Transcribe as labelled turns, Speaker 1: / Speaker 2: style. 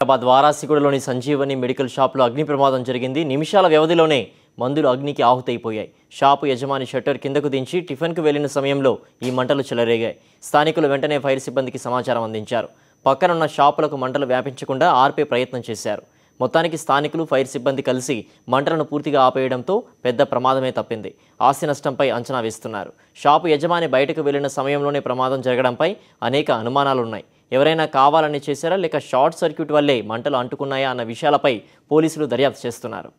Speaker 1: Hyderabad వారాసిగూడలోని Sanjeevani medical షాప్లో అగ్ని ప్రమాదం జరిగింది నిమిషాల వ్యవధిలోనే మందులు అగ్నికి ఆహుతైపోయాయి షాపు యజమాని షట్టర్ కిందకు దించి టిఫిన్కు వెళ్లిన సమయంలో ఈ మంటలు చెలరేగాయి స్థానికులు వెంటనే ఫైర్ సిబ్బందికి సమాచారం అందించారు పక్కనున్న షాపులకు మంటలు వ్యాపించకుండా ఆర్పే ప్రయత్నం చేశారు మొత్తానికి స్థానికులు ఫైర్ సిబ్బంది కలిసి మంటలను పూర్తిగా ఆపేయడంతో పెద్ద ప్రమాదమే తప్పింది ఆస్తి నష్టంపై అంచనా వేస్తున్నారు షాపు యజమాని బయటకు వెళ్లిన సమయంలోనే ప్రమాదం జరగడంపై అనేక అనుమానాలున్నాయి ఎవరైనా కావాలని చేశారా లేక షార్ట్ సర్క్యూట్ వల్లే మంటలు అంటుకున్నాయా అన్న విషయాలపై పోలీసులు దర్యాప్తు చేస్తున్నారు